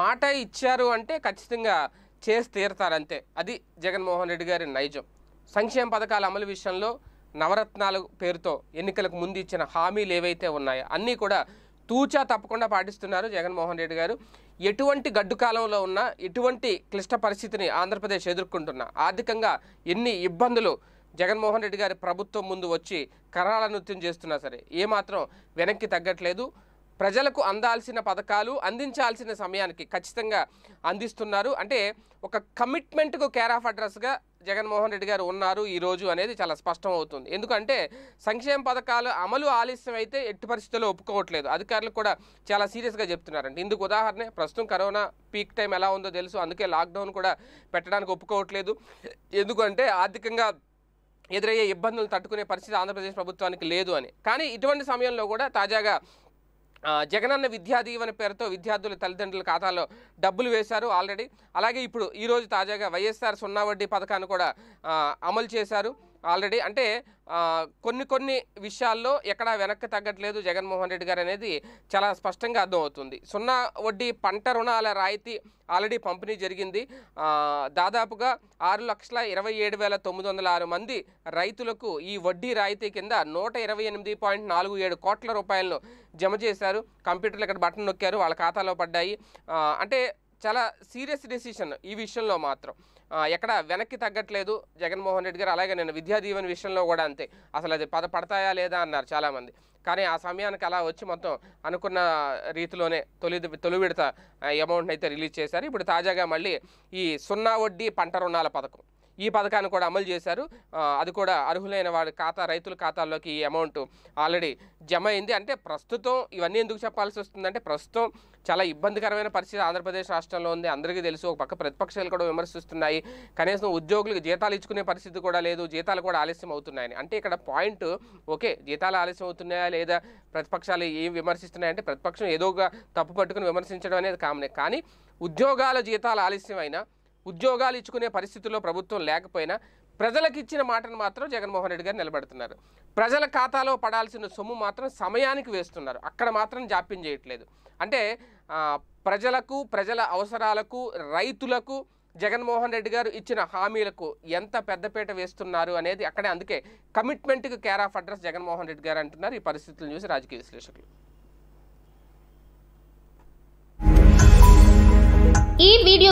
మాట ఇచ్చారు అంటే ఖచ్చితంగా చేసి తీరతారంతే అది జగన్మోహన్ రెడ్డి గారి నైజం సంక్షేమ పథకాల అమలు విషయంలో నవరత్నాల పేరుతో ఎన్నికలకు ముందు ఇచ్చిన హామీలు ఏవైతే ఉన్నాయో అన్నీ కూడా తూచా తప్పకుండా పాటిస్తున్నారు జగన్మోహన్ రెడ్డి గారు ఎటువంటి గడ్డు కాలంలో ఉన్న ఎటువంటి క్లిష్ట పరిస్థితిని ఆంధ్రప్రదేశ్ ఎదుర్కొంటున్నా ఆర్థికంగా ఎన్ని ఇబ్బందులు జగన్మోహన్ రెడ్డి గారి ప్రభుత్వం ముందు వచ్చి కరాల నృత్యం చేస్తున్నా సరే ఏమాత్రం వెనక్కి తగ్గట్లేదు ప్రజలకు అందాల్సిన పథకాలు అందించాల్సిన సమయానికి ఖచ్చితంగా అందిస్తున్నారు అంటే ఒక కమిట్మెంట్కు కేర్ ఆఫ్ అడ్రస్గా జగన్మోహన్ రెడ్డి గారు ఉన్నారు ఈరోజు అనేది చాలా స్పష్టం అవుతుంది ఎందుకంటే సంక్షేమ పథకాలు అమలు ఆలస్యం అయితే ఎట్టి పరిస్థితుల్లో ఒప్పుకోవట్లేదు అధికారులు కూడా చాలా సీరియస్గా చెప్తున్నారండి ఇందుకు ఉదాహరణ ప్రస్తుతం కరోనా పీక్ టైం ఎలా ఉందో తెలుసు అందుకే లాక్డౌన్ కూడా పెట్టడానికి ఒప్పుకోవట్లేదు ఎందుకంటే ఆర్థికంగా ఎదురయ్యే ఇబ్బందులు తట్టుకునే పరిస్థితి ఆంధ్రప్రదేశ్ ప్రభుత్వానికి లేదు అని కానీ ఇటువంటి సమయంలో కూడా తాజాగా జగనన్న విద్యా దీవెన పేరుతో విద్యార్థుల తల్లిదండ్రుల ఖాతాలో డబ్బులు వేశారు ఆల్రెడీ అలాగే ఇప్పుడు ఈరోజు తాజాగా వైఎస్ఆర్ సున్నా వడ్డీ పథకాన్ని కూడా అమలు చేశారు ఆల్రెడీ అంటే కొన్ని కొన్ని విషయాల్లో ఎక్కడా వెనక్కి తగ్గట్లేదు జగన్మోహన్ రెడ్డి గారు అనేది చాలా స్పష్టంగా అర్థమవుతుంది సున్నా వడ్డీ పంట రుణాల రాయితీ ఆల్రెడీ పంపిణీ జరిగింది దాదాపుగా ఆరు లక్షల ఇరవై ఏడు వేల తొమ్మిది వందల ఆరు మంది రైతులకు ఈ వడ్డీ రాయితీ కింద నూట ఇరవై ఎనిమిది పాయింట్ నాలుగు ఏడు కోట్ల రూపాయలను జమ చేశారు కంప్యూటర్లు ఇక్కడ బటన్ నొక్కారు వాళ్ళ ఖాతాలో పడ్డాయి అంటే చాలా సీరియస్ డెసిషన్ ఈ విషయంలో మాత్రం ఎక్కడ వెనక్కి తగ్గట్లేదు జగన్మోహన్ రెడ్డి గారు అలాగే నేను విద్యా దీవెన విషయంలో కూడా అంతే అసలు అది పద పడతాయా లేదా అన్నారు చాలామంది కానీ ఆ సమయానికి అలా వచ్చి మొత్తం అనుకున్న రీతిలోనే తొలి తొలి విడత అమౌంట్ని అయితే రిలీజ్ చేశారు ఇప్పుడు తాజాగా మళ్ళీ ఈ సున్నా వడ్డీ పంట రుణాల పథకం ఈ పథకాన్ని కూడా అమలు చేశారు అది కూడా అర్హులైన వాడి ఖాతా రైతుల ఖాతాల్లోకి ఈ అమౌంట్ ఆల్రెడీ జమ అయింది అంటే ప్రస్తుతం ఇవన్నీ ఎందుకు చెప్పాల్సి వస్తుందంటే ప్రస్తుతం చాలా ఇబ్బందికరమైన పరిస్థితి ఆంధ్రప్రదేశ్ రాష్ట్రంలో ఉంది అందరికీ తెలుసు ఒక పక్క ప్రతిపక్షాలు కూడా విమర్శిస్తున్నాయి కనీసం ఉద్యోగులకు జీతాలు ఇచ్చుకునే పరిస్థితి కూడా లేదు జీతాలు కూడా ఆలస్యం అవుతున్నాయని అంటే ఇక్కడ పాయింట్ ఓకే జీతాలు ఆలస్యం అవుతున్నాయా లేదా ప్రతిపక్షాలు ఏం విమర్శిస్తున్నాయంటే ప్రతిపక్షం ఒక తప్పు పట్టుకుని విమర్శించడం అనేది కామనే కానీ ఉద్యోగాల జీతాలు ఆలస్యం అయినా ఉద్యోగాలు ఇచ్చుకునే పరిస్థితుల్లో ప్రభుత్వం లేకపోయినా ప్రజలకు ఇచ్చిన మాటను మాత్రం జగన్మోహన్ రెడ్డి గారు నిలబెడుతున్నారు ప్రజల ఖాతాలో పడాల్సిన సొమ్ము మాత్రం సమయానికి వేస్తున్నారు అక్కడ మాత్రం జాప్యం చేయట్లేదు అంటే ప్రజలకు ప్రజల అవసరాలకు రైతులకు జగన్మోహన్ రెడ్డి గారు ఇచ్చిన హామీలకు ఎంత పెద్దపీట వేస్తున్నారు అనేది అక్కడే అందుకే కమిట్మెంట్కి care of address Jaganmohan Reddy గారు అంటున్నారు ఈ పరిస్థితులను చూసి రాజకీయ విశ్లేషకులు